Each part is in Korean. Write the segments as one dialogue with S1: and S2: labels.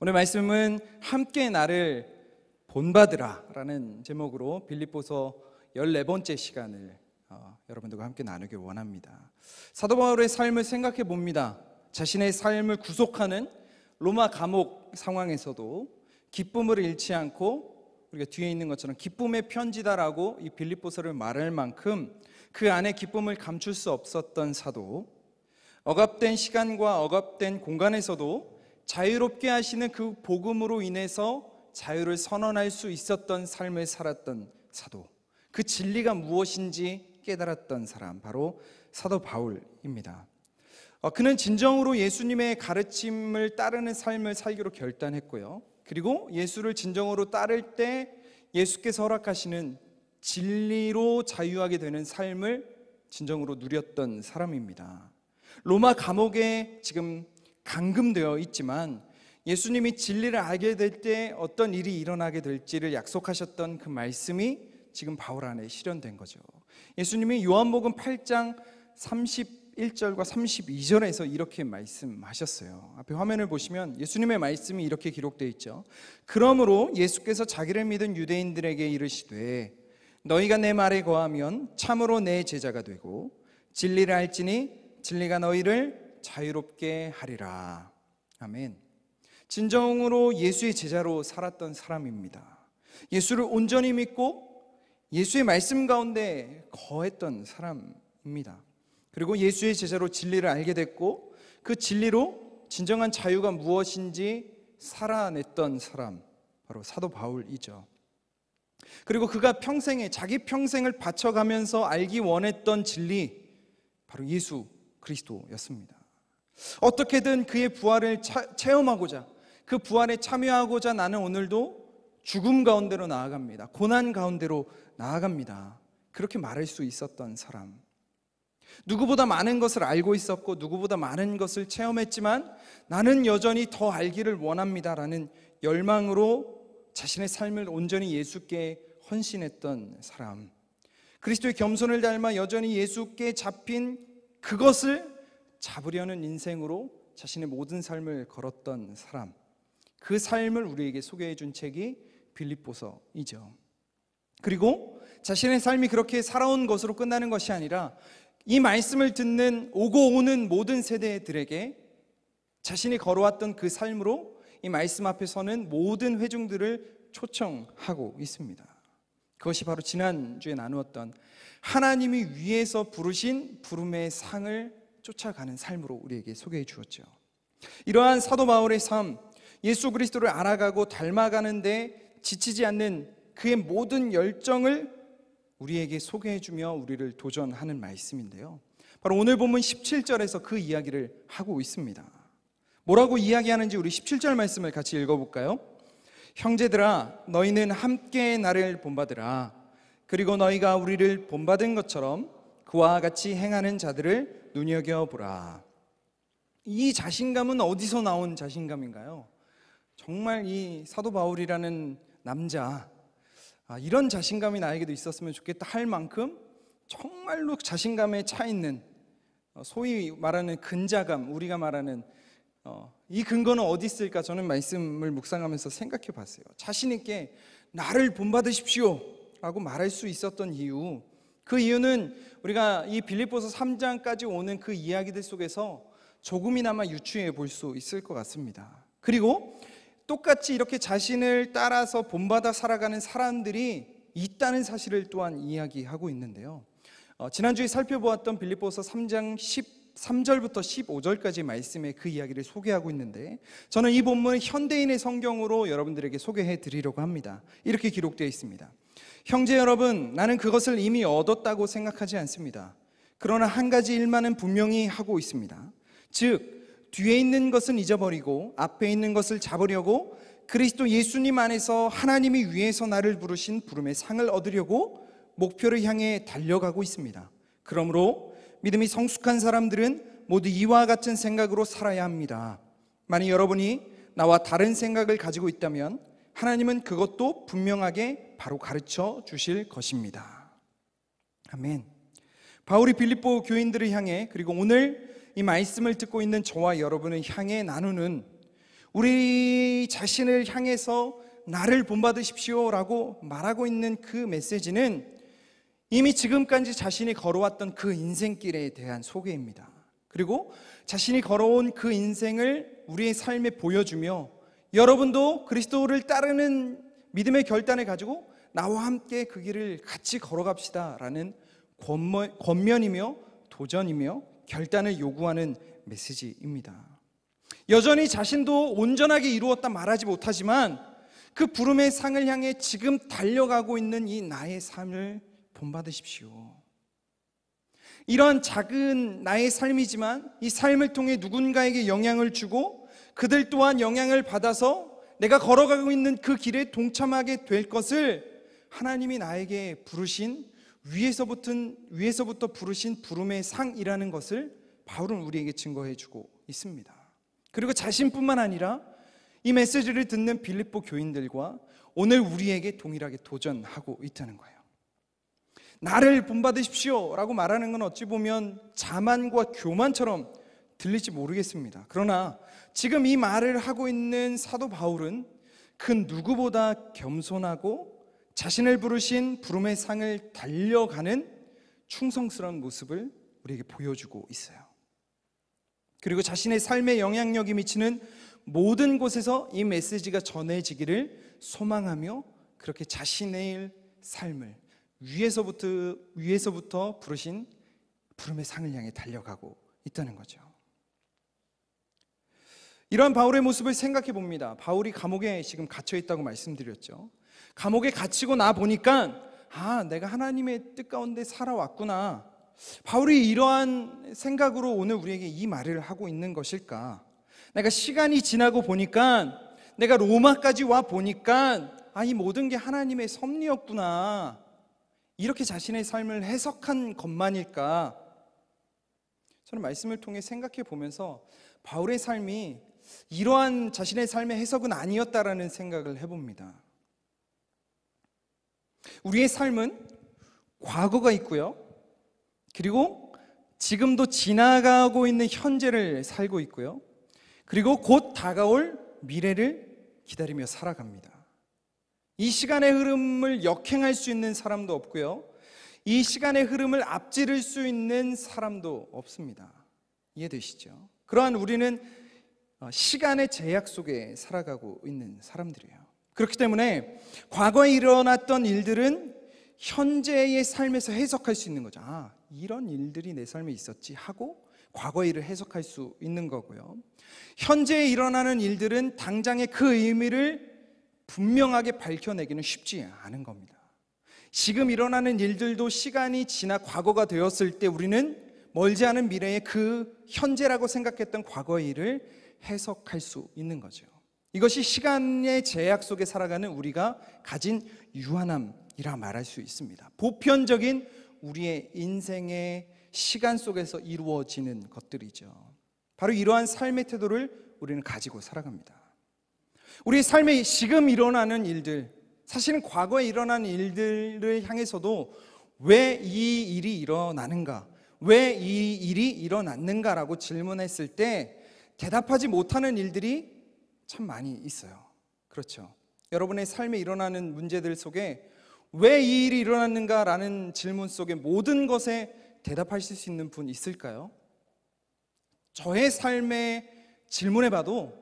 S1: 오늘 말씀은 함께 나를 본받으라 라는 제목으로 빌립보서 14번째 시간을 어, 여러분들과 함께 나누길 원합니다. 사도 바울의 삶을 생각해 봅니다. 자신의 삶을 구속하는 로마 감옥 상황에서도 기쁨을 잃지 않고 우리가 뒤에 있는 것처럼 기쁨의 편지다라고 이 빌립보서를 말할 만큼 그 안에 기쁨을 감출 수 없었던 사도 억압된 시간과 억압된 공간에서도 자유롭게 하시는 그 복음으로 인해서 자유를 선언할 수 있었던 삶을 살았던 사도. 그 진리가 무엇인지 깨달았던 사람 바로 사도 바울입니다. 어, 그는 진정으로 예수님의 가르침을 따르는 삶을 살기로 결단했고요. 그리고 예수를 진정으로 따를 때 예수께서 허락하시는 진리로 자유하게 되는 삶을 진정으로 누렸던 사람입니다. 로마 감옥에 지금 감금되어 있지만 예수님이 진리를 알게 될 때 어떤 일이 일어나게 될지를 약속하셨던 그 말씀이 지금 바울 안에 실현된 거죠. 예수님이 요한복음 8장 31절과 32절에서 이렇게 말씀하셨어요. 앞에 화면을 보시면 예수님의 말씀이 이렇게 기록되어 있죠. 그러므로 예수께서 자기를 믿은 유대인들에게 이르시되 너희가 내 말에 거하면 참으로 내 제자가 되고 진리를 알지니 진리가 너희를 자유롭게 하리라. 아멘. 진정으로 예수의 제자로 살았던 사람입니다. 예수를 온전히 믿고 예수의 말씀 가운데 거했던 사람입니다. 그리고 예수의 제자로 진리를 알게 됐고 그 진리로 진정한 자유가 무엇인지 살아냈던 사람 바로 사도 바울이죠. 그리고 그가 평생에 자기 평생을 바쳐가면서 알기 원했던 진리 바로 예수 그리스도였습니다. 어떻게든 그의 부활을 차, 체험하고자 그 부활에 참여하고자 나는 오늘도 죽음 가운데로 나아갑니다. 고난 가운데로 나아갑니다. 그렇게 말할 수 있었던 사람. 누구보다 많은 것을 알고 있었고 누구보다 많은 것을 체험했지만 나는 여전히 더 알기를 원합니다라는 열망으로 자신의 삶을 온전히 예수께 헌신했던 사람. 그리스도의 겸손을 닮아 여전히 예수께 잡힌 그것을 잡으려는 인생으로 자신의 모든 삶을 걸었던 사람. 그 삶을 우리에게 소개해 준 책이 빌립보서이죠. 그리고 자신의 삶이 그렇게 살아온 것으로 끝나는 것이 아니라 이 말씀을 듣는 오고 오는 모든 세대들에게 자신이 걸어왔던 그 삶으로 이 말씀 앞에 서는 모든 회중들을 초청하고 있습니다. 그것이 바로 지난주에 나누었던 하나님이 위에서 부르신 부름의 상을 쫓아가는 삶으로 우리에게 소개해 주었죠. 이러한 사도 바울의 삶, 예수 그리스도를 알아가고 닮아가는데 지치지 않는 그의 모든 열정을 우리에게 소개해 주며 우리를 도전하는 말씀인데요. 바로 오늘 본문 17절에서 그 이야기를 하고 있습니다. 뭐라고 이야기하는지 우리 17절 말씀을 같이 읽어볼까요? 형제들아, 너희는 함께 나를 본받으라. 그리고 너희가 우리를 본받은 것처럼 그와 같이 행하는 자들을 눈여겨보라. 이 자신감은 어디서 나온 자신감인가요? 정말 이 사도 바울이라는 남자, 아, 이런 자신감이 나에게도 있었으면 좋겠다 할 만큼 정말로 자신감에 차 있는 어, 소위 말하는 근자감, 우리가 말하는 어, 이 근거는 어디 있을까? 저는 말씀을 묵상하면서 생각해 봤어요. 자신있게 나를 본받으십시오 라고 말할 수 있었던 이유, 그 이유는 우리가 이 빌립보서 3장까지 오는 그 이야기들 속에서 조금이나마 유추해 볼 수 있을 것 같습니다. 그리고 똑같이 이렇게 자신을 따라서 본받아 살아가는 사람들이 있다는 사실을 또한 이야기하고 있는데요. 어, 지난주에 살펴보았던 빌립보서 3장 13절부터 15절까지 말씀의 그 이야기를 소개하고 있는데 저는 이 본문을 현대인의 성경으로 여러분들에게 소개해 드리려고 합니다. 이렇게 기록되어 있습니다. 형제 여러분, 나는 그것을 이미 얻었다고 생각하지 않습니다. 그러나 한 가지 일만은 분명히 하고 있습니다. 즉, 뒤에 있는 것은 잊어버리고 앞에 있는 것을 잡으려고 그리스도 예수님 안에서 하나님이 위에서 나를 부르신 부름의 상을 얻으려고 목표를 향해 달려가고 있습니다. 그러므로 믿음이 성숙한 사람들은 모두 이와 같은 생각으로 살아야 합니다. 만약 여러분이 나와 다른 생각을 가지고 있다면 하나님은 그것도 분명하게 바로 가르쳐 주실 것입니다. 아멘. 바울이 빌립보 교인들을 향해 그리고 오늘 이 말씀을 듣고 있는 저와 여러분을 향해 나누는 우리 자신을 향해서 나를 본받으십시오라고 말하고 있는 그 메시지는 이미 지금까지 자신이 걸어왔던 그 인생길에 대한 소개입니다. 그리고 자신이 걸어온 그 인생을 우리의 삶에 보여주며 여러분도 그리스도를 따르는 믿음의 결단을 가지고 나와 함께 그 길을 같이 걸어갑시다. 라는 권면이며 도전이며 결단을 요구하는 메시지입니다. 여전히 자신도 온전하게 이루었다 말하지 못하지만 그 부름의 상을 향해 지금 달려가고 있는 이 나의 삶을 본받으십시오. 이런 작은 나의 삶이지만 이 삶을 통해 누군가에게 영향을 주고 그들 또한 영향을 받아서 내가 걸어가고 있는 그 길에 동참하게 될 것을 하나님이 나에게 부르신 위에서부터 위에서부터 부르신 부름의 상이라는 것을 바울은 우리에게 증거해 주고 있습니다. 그리고 자신뿐만 아니라 이 메시지를 듣는 빌립보 교인들과 오늘 우리에게 동일하게 도전하고 있다는 거예요. 나를 본받으십시오라고 말하는 건 어찌 보면 자만과 교만처럼 들릴지 모르겠습니다. 그러나 지금 이 말을 하고 있는 사도 바울은 그 누구보다 겸손하고 자신을 부르신 부름의 상을 달려가는 충성스러운 모습을 우리에게 보여주고 있어요. 그리고 자신의 삶에 영향력이 미치는 모든 곳에서 이 메시지가 전해지기를 소망하며 그렇게 자신의 삶을 위에서부터 위에서부터 부르신 부름의 상을 향해 달려가고 있다는 거죠. 이러한 바울의 모습을 생각해 봅니다. 바울이 감옥에 지금 갇혀 있다고 말씀드렸죠. 감옥에 갇히고 나 보니까 아, 내가 하나님의 뜻 가운데 살아왔구나. 바울이 이러한 생각으로 오늘 우리에게 이 말을 하고 있는 것일까? 내가 시간이 지나고 보니까 내가 로마까지 와 보니까 아, 이 모든 게 하나님의 섭리였구나. 이렇게 자신의 삶을 해석한 것만일까? 저는 말씀을 통해 생각해 보면서 바울의 삶이 이러한 자신의 삶의 해석은 아니었다라는 생각을 해봅니다. 우리의 삶은 과거가 있고요. 그리고 지금도 지나가고 있는 현재를 살고 있고요. 그리고 곧 다가올 미래를 기다리며 살아갑니다. 이 시간의 흐름을 역행할 수 있는 사람도 없고요. 이 시간의 흐름을 앞지를 수 있는 사람도 없습니다. 이해되시죠? 그러한 우리는 어, 시간의 제약 속에 살아가고 있는 사람들이에요. 그렇기 때문에 과거에 일어났던 일들은 현재의 삶에서 해석할 수 있는 거죠. 아, 이런 일들이 내 삶에 있었지 하고 과거 일을 해석할 수 있는 거고요. 현재에 일어나는 일들은 당장의 그 의미를 분명하게 밝혀내기는 쉽지 않은 겁니다. 지금 일어나는 일들도 시간이 지나 과거가 되었을 때 우리는 멀지 않은 미래에그 현재라고 생각했던 과거 의 일을 해석할 수 있는 거죠. 이것이 시간의 제약 속에 살아가는 우리가 가진 유한함이라 말할 수 있습니다. 보편적인 우리의 인생의 시간 속에서 이루어지는 것들이죠. 바로 이러한 삶의 태도를 우리는 가지고 살아갑니다. 우리 삶에 지금 일어나는 일들, 사실은 과거에 일어난 일들을 향해서도 왜 이 일이 일어나는가, 왜 이 일이 일어났는가라고 질문했을 때 대답하지 못하는 일들이 참 많이 있어요. 그렇죠. 여러분의 삶에 일어나는 문제들 속에 왜 이 일이 일어났는가라는 질문 속에 모든 것에 대답하실 수 있는 분 있을까요? 저의 삶에 질문해 봐도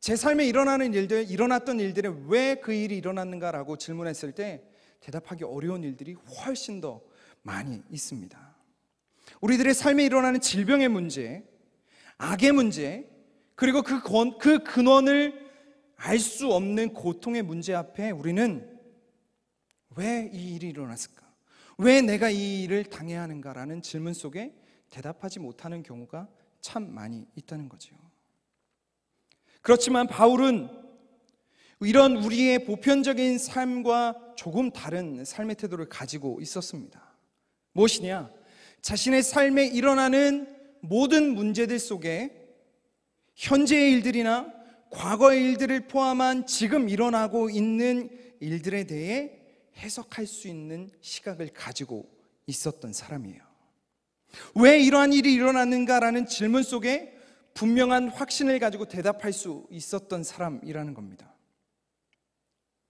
S1: 제 삶에 일어나는 일들, 일어났던 일들에 왜 그 일이 일어났는가라고 질문했을 때 대답하기 어려운 일들이 훨씬 더 많이 있습니다. 우리들의 삶에 일어나는 질병의 문제, 악의 문제, 그리고 그, 권, 그 근원을 알 수 없는 고통의 문제 앞에 우리는 왜 이 일이 일어났을까? 왜 내가 이 일을 당해야 하는가라는 질문 속에 대답하지 못하는 경우가 참 많이 있다는 거죠. 그렇지만 바울은 이런 우리의 보편적인 삶과 조금 다른 삶의 태도를 가지고 있었습니다. 무엇이냐? 자신의 삶에 일어나는 모든 문제들 속에 현재의 일들이나 과거의 일들을 포함한 지금 일어나고 있는 일들에 대해 해석할 수 있는 시각을 가지고 있었던 사람이에요. 왜 이러한 일이 일어났는가라는 질문 속에 분명한 확신을 가지고 대답할 수 있었던 사람이라는 겁니다.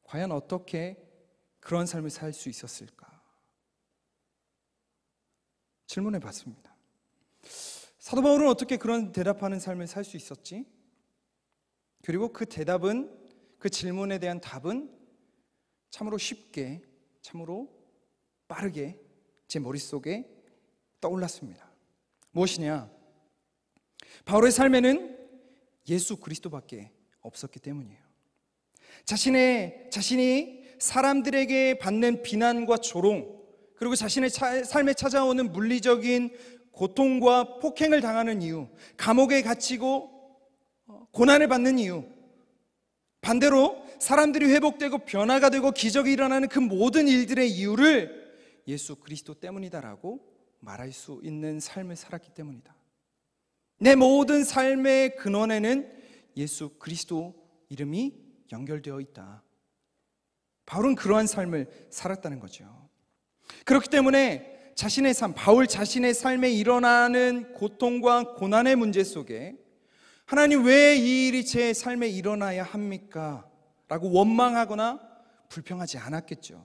S1: 과연 어떻게 그런 삶을 살 수 있었을까? 질문해 봤습니다. 사도 바울은 어떻게 그런 대답하는 삶을 살 수 있었지? 그리고 그 대답은 그 질문에 대한 답은 참으로 쉽게, 참으로 빠르게 제 머릿속에 떠올랐습니다. 무엇이냐? 바울의 삶에는 예수 그리스도밖에 없었기 때문이에요. 자신의 자신이 사람들에게 받는 비난과 조롱 그리고 자신의 차, 삶에 찾아오는 물리적인 고통과 폭행을 당하는 이유, 감옥에 갇히고 어, 고난을 받는 이유, 반대로 사람들이 회복되고 변화가 되고 기적이 일어나는 그 모든 일들의 이유를 예수 그리스도 때문이다라고 말할 수 있는 삶을 살았기 때문이다. 내 모든 삶의 근원에는 예수 그리스도 이름이 연결되어 있다. 바울은 그러한 삶을 살았다는 거죠. 그렇기 때문에 자신의 삶, 바울 자신의 삶에 일어나는 고통과 고난의 문제 속에 하나님 왜 이 일이 제 삶에 일어나야 합니까? 라고 원망하거나 불평하지 않았겠죠.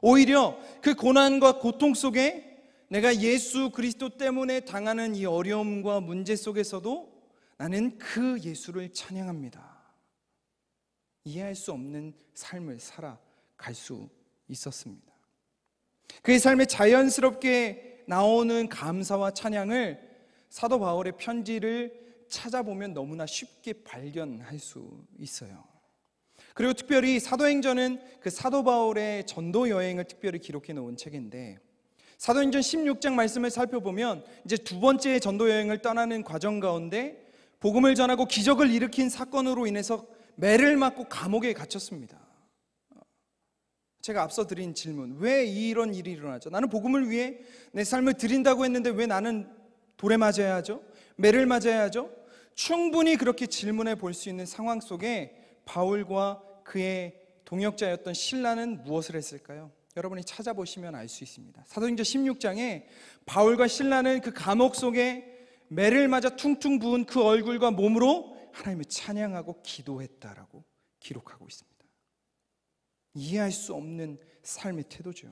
S1: 오히려 그 고난과 고통 속에 내가 예수 그리스도 때문에 당하는 이 어려움과 문제 속에서도 나는 그 예수를 찬양합니다. 이해할 수 없는 삶을 살아갈 수 있었습니다. 그의 삶에 자연스럽게 나오는 감사와 찬양을 사도 바울의 편지를 찾아보면 너무나 쉽게 발견할 수 있어요. 그리고 특별히 사도행전은 그 사도 바울의 전도 여행을 특별히 기록해 놓은 책인데 사도행전 16장 말씀을 살펴보면 이제 두 번째 전도 여행을 떠나는 과정 가운데 복음을 전하고 기적을 일으킨 사건으로 인해서 매를 맞고 감옥에 갇혔습니다. 제가 앞서 드린 질문, 왜 이런 일이 일어나죠? 나는 복음을 위해 내 삶을 드린다고 했는데 왜 나는 돌에 맞아야 하죠? 매를 맞아야 하죠? 충분히 그렇게 질문해 볼 수 있는 상황 속에 바울과 그의 동역자였던 신라는 무엇을 했을까요? 여러분이 찾아보시면 알 수 있습니다. 사도행전 16장에 바울과 신라는 그 감옥 속에 매를 맞아 퉁퉁 부은 그 얼굴과 몸으로 하나님을 찬양하고 기도했다라고 기록하고 있습니다. 이해할 수 없는 삶의 태도죠.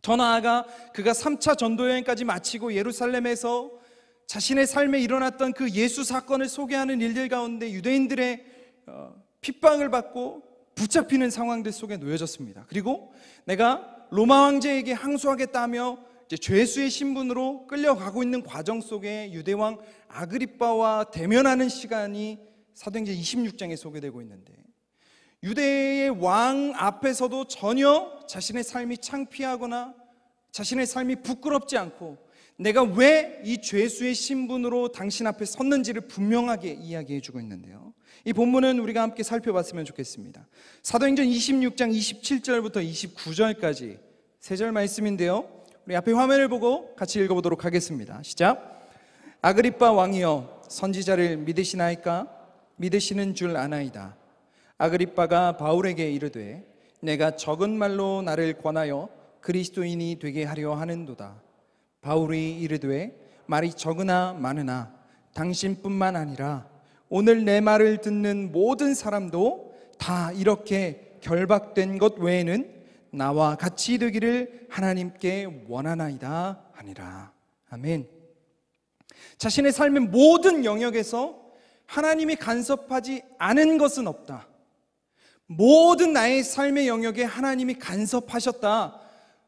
S1: 더 나아가 그가 3차 전도 여행까지 마치고 예루살렘에서 자신의 삶에 일어났던 그 예수 사건을 소개하는 일들 가운데 유대인들의 어, 핍박을 받고 붙잡히는 상황들 속에 놓여졌습니다. 그리고 내가 로마 황제에게 항소하겠다며 죄수의 신분으로 끌려가고 있는 과정 속에 유대왕 아그리빠와 대면하는 시간이 사도행전 26장에 소개되고 있는데 유대의 왕 앞에서도 전혀 자신의 삶이 창피하거나 자신의 삶이 부끄럽지 않고 내가 왜 이 죄수의 신분으로 당신 앞에 섰는지를 분명하게 이야기해 주고 있는데요. 이 본문은 우리가 함께 살펴봤으면 좋겠습니다. 사도행전 26장 27절부터 29절까지 세절 말씀인데요. 우리 앞에 화면을 보고 같이 읽어보도록 하겠습니다. 시작. 아그리빠 왕이여 선지자를 믿으시나이까? 믿으시는 줄 아나이다. 아그리빠가 바울에게 이르되 내가 적은 말로 나를 권하여 그리스도인이 되게 하려 하는도다. 바울이 이르되 말이 적으나 많으나 당신뿐만 아니라 오늘 내 말을 듣는 모든 사람도 다 이렇게 결박된 것 외에는 나와 같이 되기를 하나님께 원하나이다 하니라. 아멘. 자신의 삶의 모든 영역에서 하나님이 간섭하지 않은 것은 없다. 모든 나의 삶의 영역에 하나님이 간섭하셨다.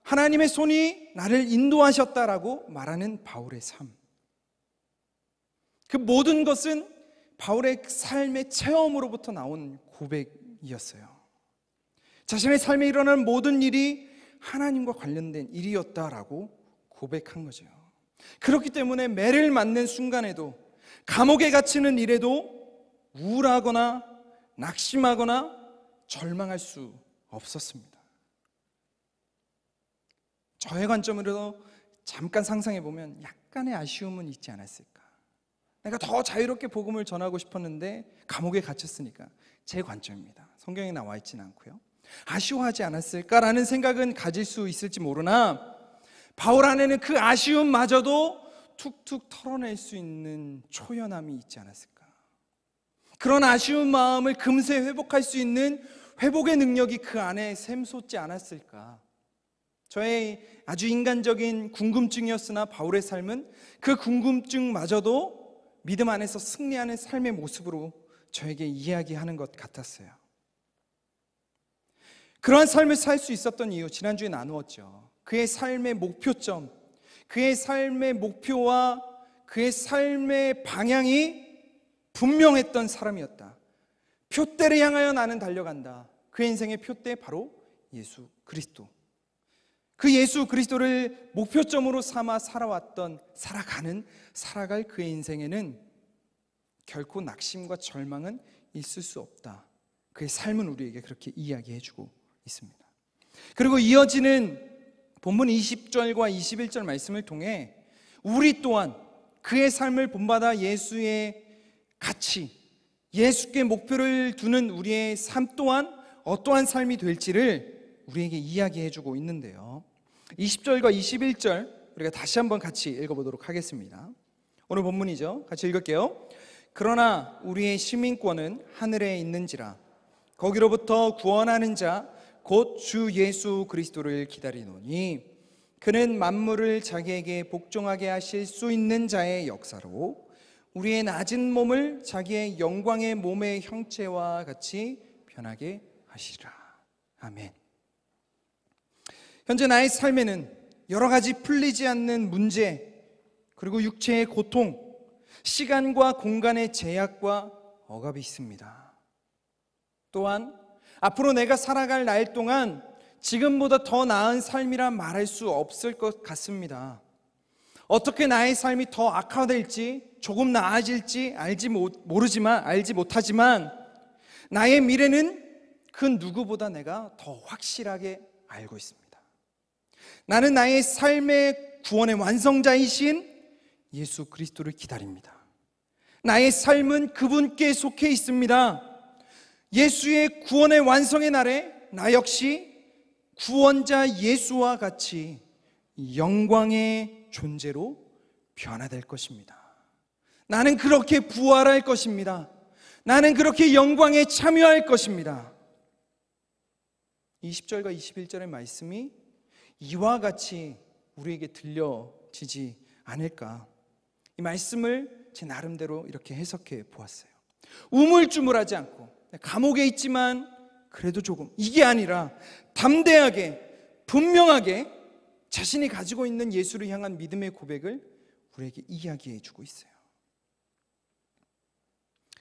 S1: 하나님의 손이 나를 인도하셨다라고 말하는 바울의 삶. 그 모든 것은 바울의 삶의 체험으로부터 나온 고백이었어요. 자신의 삶에 일어난 모든 일이 하나님과 관련된 일이었다라고 고백한 거죠. 그렇기 때문에 매를 맞는 순간에도 감옥에 갇히는 일에도 우울하거나 낙심하거나 절망할 수 없었습니다. 저의 관점으로 잠깐 상상해 보면 약간의 아쉬움은 있지 않았을까. 내가 더 자유롭게 복음을 전하고 싶었는데 감옥에 갇혔으니까 제 관점입니다. 성경에 나와 있지 않고요. 아쉬워하지 않았을까라는 생각은 가질 수 있을지 모르나 바울 안에는 그 아쉬움마저도 툭툭 털어낼 수 있는 초연함이 있지 않았을까. 그런 아쉬운 마음을 금세 회복할 수 있는 회복의 능력이 그 안에 샘솟지 않았을까? 저의 아주 인간적인 궁금증이었으나 바울의 삶은 그 궁금증마저도 믿음 안에서 승리하는 삶의 모습으로 저에게 이야기하는 것 같았어요. 그러한 삶을 살 수 있었던 이유, 지난주에 나누었죠. 그의 삶의 목표점, 그의 삶의 목표와 그의 삶의 방향이 분명했던 사람이었다. 표대를 향하여 나는 달려간다. 그 인생의 표대 바로 예수 그리스도. 그 예수 그리스도를 목표점으로 삼아 살아왔던 살아가는 살아갈 그의 인생에는 결코 낙심과 절망은 있을 수 없다. 그의 삶은 우리에게 그렇게 이야기해 주고 있습니다. 그리고 이어지는 본문 20절과 21절 말씀을 통해 우리 또한 그의 삶을 본받아 예수의 가치, 예수께 목표를 두는 우리의 삶 또한 어떠한 삶이 될지를 우리에게 이야기해 주고 있는데요. 20절과 21절 우리가 다시 한번 같이 읽어 보도록 하겠습니다. 오늘 본문이죠. 같이 읽을게요. 그러나 우리의 시민권은 하늘에 있는지라 거기로부터 구원하는 자 곧 주 예수 그리스도를 기다리노니 그는 만물을 자기에게 복종하게 하실 수 있는 자의 역사로 우리의 낮은 몸을 자기의 영광의 몸의 형체와 같이 변하게 하시라. 아멘. 현재 나의 삶에는 여러 가지 풀리지 않는 문제, 그리고 육체의 고통, 시간과 공간의 제약과 억압이 있습니다. 또한 앞으로 내가 살아갈 날 동안 지금보다 더 나은 삶이라 말할 수 없을 것 같습니다. 어떻게 나의 삶이 더 악화될지 조금 나아질지 알지 못, 모르지만 알지 못하지만 나의 미래는 그 누구보다 내가 더 확실하게 알고 있습니다. 나는 나의 삶의 구원의 완성자이신 예수 그리스도를 기다립니다. 나의 삶은 그분께 속해 있습니다. 예수의 구원의 완성의 날에 나 역시 구원자 예수와 같이 영광의 존재로 변화될 것입니다. 나는 그렇게 부활할 것입니다. 나는 그렇게 영광에 참여할 것입니다. 20절과 21절의 말씀이 이와 같이 우리에게 들려지지 않을까. 이 말씀을 제 나름대로 이렇게 해석해 보았어요. 우물쭈물하지 않고 감옥에 있지만 그래도 조금 이게 아니라 담대하게 분명하게 자신이 가지고 있는 예수를 향한 믿음의 고백을 우리에게 이야기해 주고 있어요.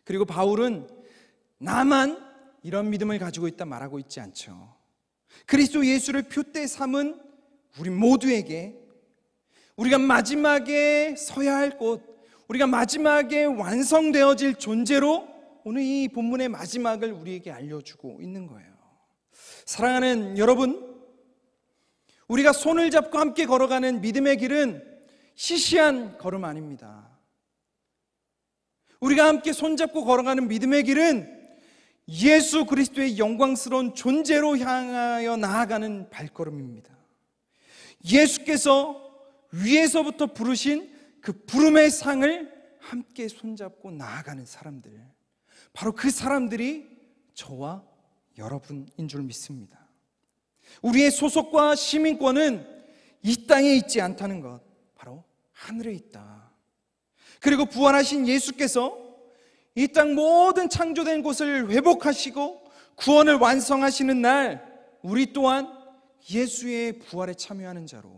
S1: 그리고 바울은 나만 이런 믿음을 가지고 있다 말하고 있지 않죠. 그리스도 예수를 표대 삼은 우리 모두에게 우리가 마지막에 서야 할 곳, 우리가 마지막에 완성되어질 존재로 오늘 이 본문의 마지막을 우리에게 알려주고 있는 거예요. 사랑하는 여러분, 우리가 손을 잡고 함께 걸어가는 믿음의 길은 시시한 걸음 아닙니다. 우리가 함께 손잡고 걸어가는 믿음의 길은 예수 그리스도의 영광스러운 존재로 향하여 나아가는 발걸음입니다. 예수께서 위에서부터 부르신 그 부름의 상을 함께 손잡고 나아가는 사람들. 바로 그 사람들이 저와 여러분인 줄 믿습니다. 우리의 소속과 시민권은 이 땅에 있지 않다는 것, 바로 하늘에 있다. 그리고 부활하신 예수께서 이 땅 모든 창조된 곳을 회복하시고 구원을 완성하시는 날, 우리 또한 예수의 부활에 참여하는 자로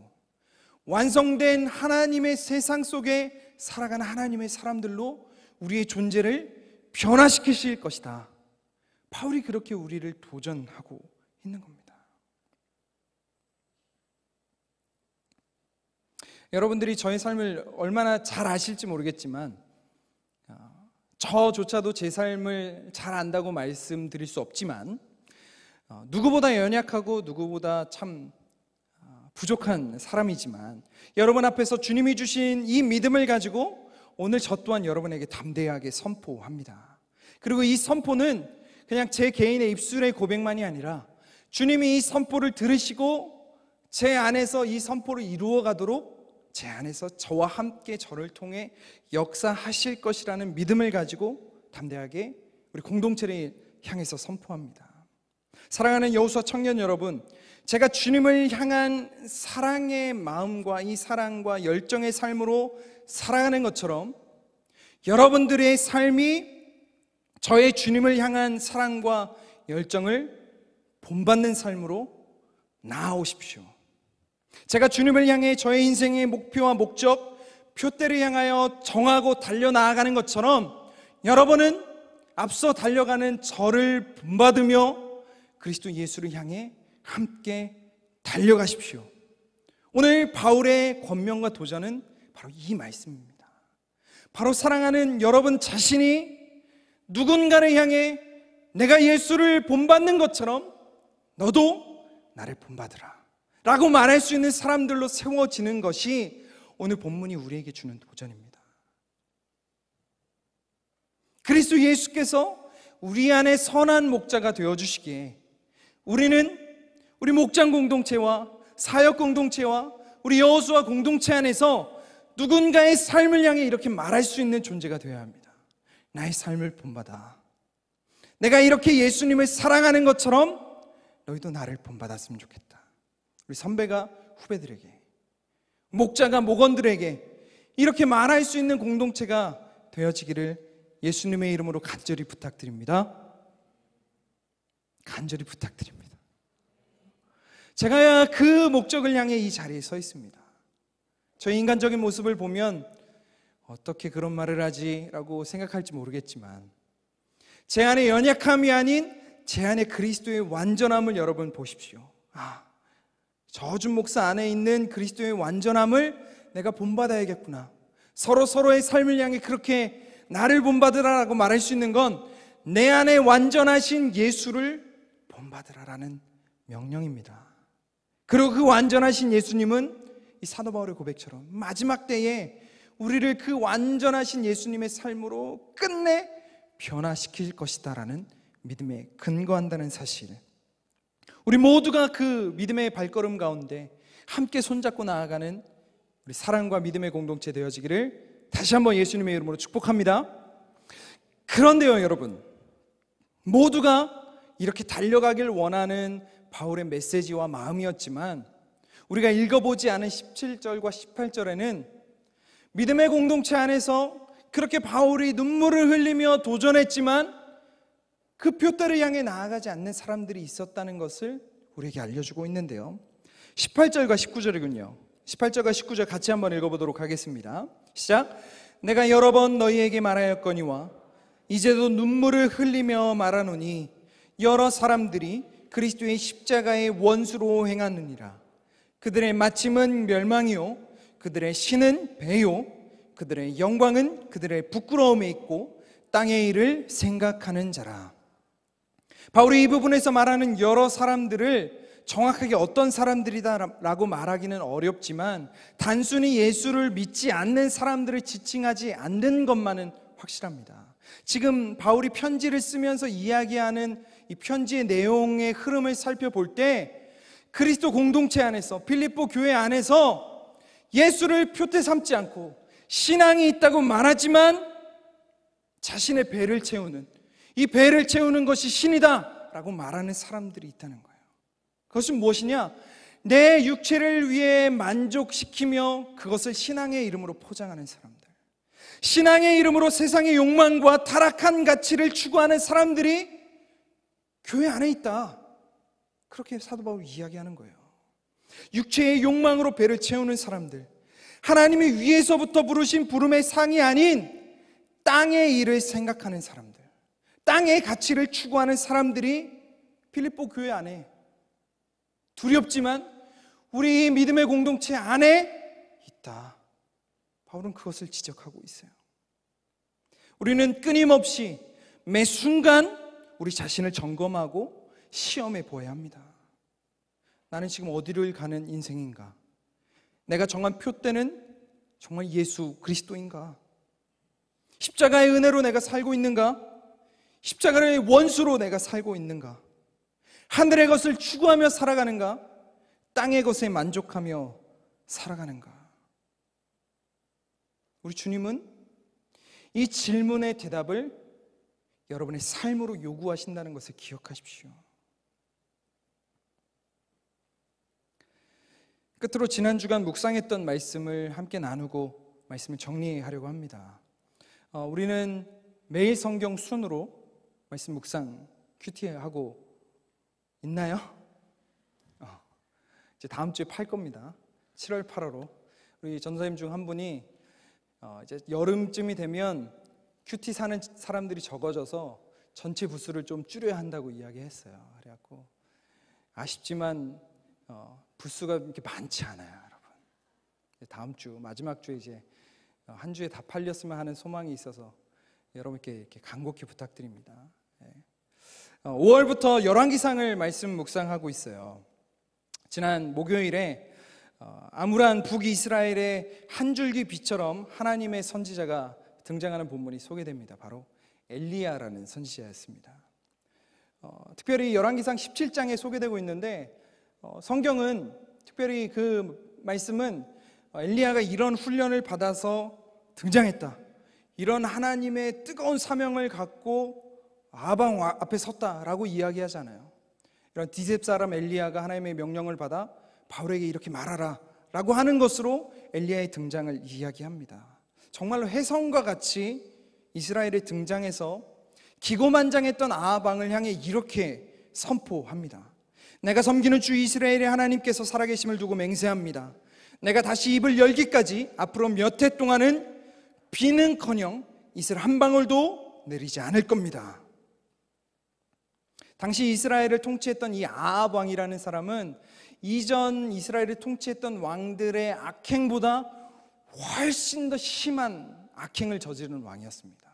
S1: 완성된 하나님의 세상 속에 살아가는 하나님의 사람들로 우리의 존재를 변화시키실 것이다. 파울이 그렇게 우리를 도전하고 있는 겁니다. 여러분들이 저의 삶을 얼마나 잘 아실지 모르겠지만 어, 저조차도 제 삶을 잘 안다고 말씀드릴 수 없지만 어, 누구보다 연약하고 누구보다 참 어, 부족한 사람이지만 여러분 앞에서 주님이 주신 이 믿음을 가지고 오늘 저 또한 여러분에게 담대하게 선포합니다. 그리고 이 선포는 그냥 제 개인의 입술의 고백만이 아니라 주님이 이 선포를 들으시고 제 안에서 이 선포를 이루어 가도록 제 안에서 저와 함께 저를 통해 역사하실 것이라는 믿음을 가지고 담대하게 우리 공동체를 향해서 선포합니다. 사랑하는 여우수와 청년 여러분, 제가 주님을 향한 사랑의 마음과 이 사랑과 열정의 삶으로 살아가는 것처럼 여러분들의 삶이 저의 주님을 향한 사랑과 열정을 본받는 삶으로 나아오십시오. 제가 주님을 향해 저의 인생의 목표와 목적, 표대를 향하여 정하고 달려 나아가는 것처럼 여러분은 앞서 달려가는 저를 본받으며 그리스도 예수를 향해 함께 달려가십시오. 오늘 바울의 권면과 도전은 바로 이 말씀입니다. 바로 사랑하는 여러분 자신이 누군가를 향해 내가 예수를 본받는 것처럼 너도 나를 본받으라. 라고 말할 수 있는 사람들로 세워지는 것이 오늘 본문이 우리에게 주는 도전입니다. 그리스도 예수께서 우리 안에 선한 목자가 되어 주시기에 우리는 우리 목장 공동체와 사역 공동체와 우리 여호수아 공동체 안에서 누군가의 삶을 향해 이렇게 말할 수 있는 존재가 되어야 합니다. 나의 삶을 본받아. 내가 이렇게 예수님을 사랑하는 것처럼 너희도 나를 본받았으면 좋겠다. 우리 선배가 후배들에게, 목자가 목원들에게 이렇게 말할 수 있는 공동체가 되어지기를 예수님의 이름으로 간절히 부탁드립니다. 간절히 부탁드립니다. 제가 그 목적을 향해 이 자리에 서 있습니다. 저희 인간적인 모습을 보면 어떻게 그런 말을 하지라고 생각할지 모르겠지만 제 안에 연약함이 아닌 제 안에 그리스도의 완전함을 여러분 보십시오. 아, 저준 목사 안에 있는 그리스도의 완전함을 내가 본받아야겠구나. 서로 서로의 삶을 향해 그렇게 나를 본받으라라고 말할 수 있는 건 내 안에 완전하신 예수를 본받으라라는 명령입니다. 그리고 그 완전하신 예수님은 이 사도 바울의 고백처럼 마지막 때에 우리를 그 완전하신 예수님의 삶으로 끝내 변화시킬 것이다라는 믿음에 근거한다는 사실. 을 우리 모두가 그 믿음의 발걸음 가운데 함께 손잡고 나아가는 우리 사랑과 믿음의 공동체 되어지기를 다시 한번 예수님의 이름으로 축복합니다. 그런데요, 여러분. 모두가 이렇게 달려가길 원하는 바울의 메시지와 마음이었지만 우리가 읽어보지 않은 17절과 18절에는 믿음의 공동체 안에서 그렇게 바울이 눈물을 흘리며 도전했지만 그 표대를 향해 나아가지 않는 사람들이 있었다는 것을 우리에게 알려주고 있는데요. 18절과 19절이군요. 18절과 19절 같이 한번 읽어보도록 하겠습니다. 시작. 내가 여러 번 너희에게 말하였거니와 이제도 눈물을 흘리며 말하노니 여러 사람들이 그리스도의 십자가의 원수로 행하느니라. 그들의 마침은 멸망이요. 그들의 신은 배요. 그들의 영광은 그들의 부끄러움에 있고 땅의 일을 생각하는 자라. 바울이 이 부분에서 말하는 여러 사람들을 정확하게 어떤 사람들이다라고 말하기는 어렵지만 단순히 예수를 믿지 않는 사람들을 지칭하지 않는 것만은 확실합니다. 지금 바울이 편지를 쓰면서 이야기하는 이 편지의 내용의 흐름을 살펴볼 때 그리스도 공동체 안에서 필립보 교회 안에서 예수를 표태 삼지 않고 신앙이 있다고 말하지만 자신의 배를 채우는 이 배를 채우는 것이 신이다! 라고 말하는 사람들이 있다는 거예요. 그것은 무엇이냐? 내 육체를 위해 만족시키며 그것을 신앙의 이름으로 포장하는 사람들. 신앙의 이름으로 세상의 욕망과 타락한 가치를 추구하는 사람들이 교회 안에 있다. 그렇게 사도 바울이 야기하는 거예요. 육체의 욕망으로 배를 채우는 사람들. 하나님이 위에서부터 부르신 부름의 상이 아닌 땅의 일을 생각하는 사람들. 땅의 가치를 추구하는 사람들이 필리포 교회 안에 두렵지만 우리 믿음의 공동체 안에 있다. 바울은 그것을 지적하고 있어요. 우리는 끊임없이 매 순간 우리 자신을 점검하고 시험해 보아야 합니다. 나는 지금 어디를 가는 인생인가? 내가 정한 표때는 정말 예수 그리스도인가? 십자가의 은혜로 내가 살고 있는가? 십자가를 원수로 내가 살고 있는가? 하늘의 것을 추구하며 살아가는가? 땅의 것에 만족하며 살아가는가? 우리 주님은 이 질문의 대답을 여러분의 삶으로 요구하신다는 것을 기억하십시오. 끝으로 지난 주간 묵상했던 말씀을 함께 나누고 말씀을 정리하려고 합니다. 어, 우리는 매일 성경 순으로 말씀 묵상 큐티하고 있나요? 어, 이제 다음 주에 팔 겁니다. 7월 8화로 우리 전사님 중 한 분이 어, 이제 여름쯤이 되면 큐티 사는 사람들이 적어져서 전체 부수를 좀 줄여야 한다고 이야기했어요. 그래갖고 아쉽지만 어, 부수가 이렇게 많지 않아요, 여러분. 다음 주 마지막 주에 이제 어, 한 주에 다 팔렸으면 하는 소망이 있어서 여러분께 이렇게 간곡히 부탁드립니다. 5월부터 어, 열왕기상을 말씀 묵상하고 있어요. 지난 목요일에 어, 암울한 북이스라엘의 한 줄기 빛처럼 하나님의 선지자가 등장하는 본문이 소개됩니다. 바로 엘리야라는 선지자였습니다. 어, 특별히 열왕기상 17장에 소개되고 있는데 성경은 특별히 그 말씀은 엘리야가 이런 훈련을 받아서 등장했다. 이런 하나님의 뜨거운 사명을 갖고 아방 앞에 섰다라고 이야기하잖아요. 이런 디셉 사람 엘리야가 하나님의 명령을 받아 바울에게 이렇게 말하라라고 하는 것으로 엘리야의 등장을 이야기합니다. 정말로 해성과 같이 이스라엘의 등장에서 기고만장했던 아방을 향해 이렇게 선포합니다. 내가 섬기는 주 이스라엘의 하나님께서 살아계심을 두고 맹세합니다. 내가 다시 입을 열기까지 앞으로 몇 해 동안은 비는커녕 이슬 한 방울도 내리지 않을 겁니다. 당시 이스라엘을 통치했던 이 아합 왕이라는 사람은 이전 이스라엘을 통치했던 왕들의 악행보다 훨씬 더 심한 악행을 저지르는 왕이었습니다.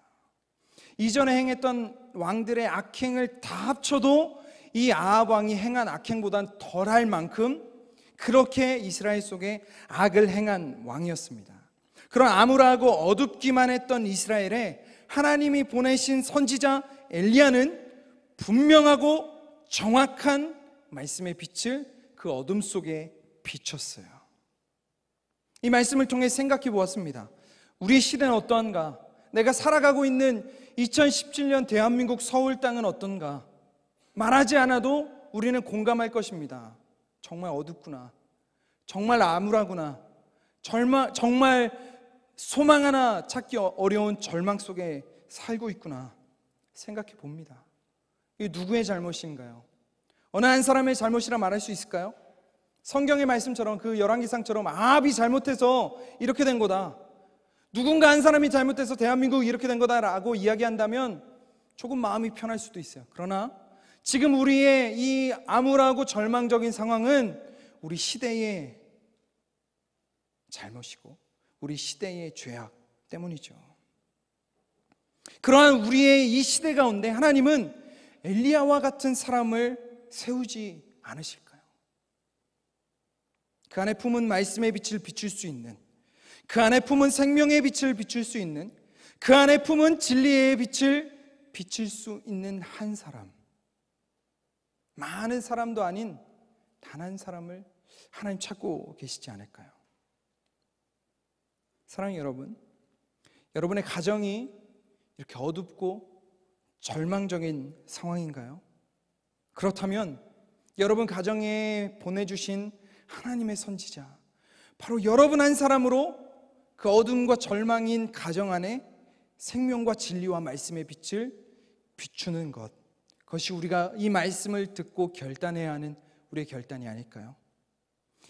S1: 이전에 행했던 왕들의 악행을 다 합쳐도 이 아합 왕이 행한 악행보단 덜할 만큼 그렇게 이스라엘 속에 악을 행한 왕이었습니다. 그런 암울하고 어둡기만 했던 이스라엘에 하나님이 보내신 선지자 엘리야는 분명하고 정확한 말씀의 빛을 그 어둠 속에 비쳤어요. 이 말씀을 통해 생각해 보았습니다. 우리의 시대는 어떠한가? 내가 살아가고 있는 2017년 대한민국 서울 땅은 어떤가? 말하지 않아도 우리는 공감할 것입니다. 정말 어둡구나. 정말 암울하구나. 절마, 정말 소망 하나 찾기 어려운 절망 속에 살고 있구나. 생각해 봅니다. 이 누구의 잘못인가요? 어느 한 사람의 잘못이라 말할 수 있을까요? 성경의 말씀처럼 그 열왕기상처럼 아합이 잘못해서 이렇게 된 거다. 누군가 한 사람이 잘못해서 대한민국 이렇게 된 거다라고 이야기한다면 조금 마음이 편할 수도 있어요. 그러나 지금 우리의 이 암울하고 절망적인 상황은 우리 시대의 잘못이고 우리 시대의 죄악 때문이죠. 그러한 우리의 이 시대 가운데 하나님은 엘리야와 같은 사람을 세우지 않으실까요? 그 안에 품은 말씀의 빛을 비출 수 있는 그 안에 품은 생명의 빛을 비출 수 있는 그 안에 품은 진리의 빛을 비칠 수 있는 한 사람 많은 사람도 아닌 단 한 사람을 하나님 찾고 계시지 않을까요? 사랑 여러분 여러분의 가정이 이렇게 어둡고 절망적인 상황인가요? 그렇다면 여러분 가정에 보내주신 하나님의 선지자, 바로 여러분 한 사람으로 그 어둠과 절망인 가정 안에 생명과 진리와 말씀의 빛을 비추는 것. 그것이 우리가 이 말씀을 듣고 결단해야 하는 우리의 결단이 아닐까요?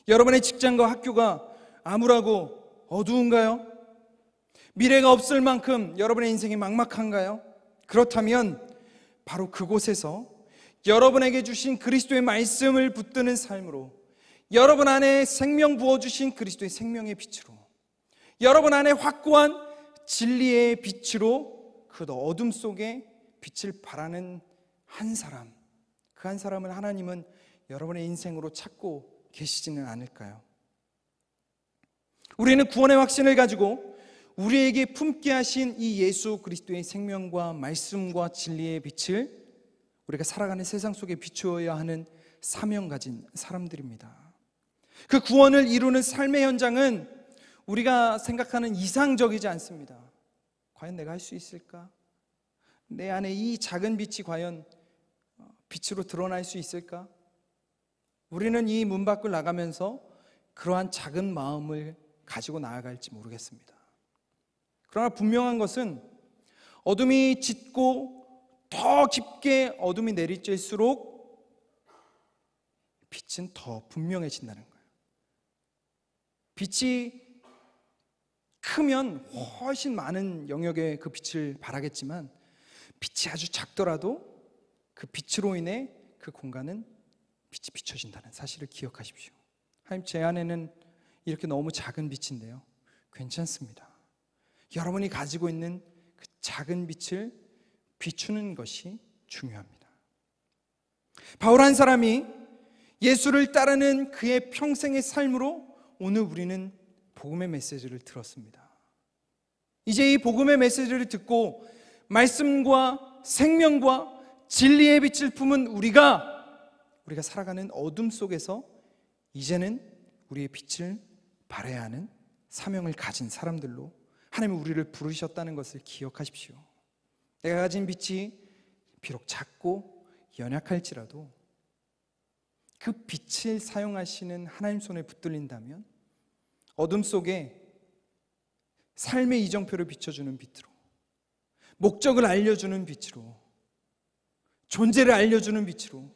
S1: 여러분의 직장과 학교가 암울하고 어두운가요? 미래가 없을 만큼 여러분의 인생이 막막한가요? 그렇다면 바로 그곳에서 여러분에게 주신 그리스도의 말씀을 붙드는 삶으로 여러분 안에 생명 부어주신 그리스도의 생명의 빛으로 여러분 안에 확고한 진리의 빛으로 그 어둠 속에 빛을 바라는한 사람 그 한 사람을 하나님은 여러분의 인생으로 찾고 계시지는 않을까요? 우리는 구원의 확신을 가지고 우리에게 품게 하신 이 예수 그리스도의 생명과 말씀과 진리의 빛을 우리가 살아가는 세상 속에 비추어야 하는 사명 가진 사람들입니다. 그 구원을 이루는 삶의 현장은 우리가 생각하는 이상적이지 않습니다. 과연 내가 할 수 있을까? 내 안에 이 작은 빛이 과연 어, 빛으로 드러날 수 있을까? 우리는 이 문 밖을 나가면서 그러한 작은 마음을 가지고 나아갈지 모르겠습니다. 그러나 분명한 것은 어둠이 짙고 더 깊게 어둠이 내리쬐수록 빛은 더 분명해진다는 거예요. 빛이 크면 훨씬 많은 영역에 그 빛을 발하겠지만 빛이 아주 작더라도 그 빛으로 인해 그 공간은 빛이 비춰진다는 사실을 기억하십시오. 하나제 안에는 이렇게 너무 작은 빛인데요. 괜찮습니다. 여러분이 가지고 있는 그 작은 빛을 비추는 것이 중요합니다. 바울 한 사람이 예수를 따르는 그의 평생의 삶으로 오늘 우리는 복음의 메시지를 들었습니다. 이제 이 복음의 메시지를 듣고 말씀과 생명과 진리의 빛을 품은 우리가 우리가 살아가는 어둠 속에서 이제는 우리의 빛을 발해야 하는 사명을 가진 사람들로 하나님이 우리를 부르셨다는 것을 기억하십시오. 내가 가진 빛이 비록 작고 연약할지라도 그 빛을 사용하시는 하나님 손에 붙들린다면 어둠 속에 삶의 이정표를 비춰주는 빛으로 목적을 알려주는 빛으로 존재를 알려주는 빛으로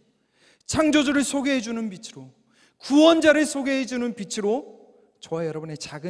S1: 창조주를 소개해주는 빛으로 구원자를 소개해주는 빛으로 저와 여러분의 작은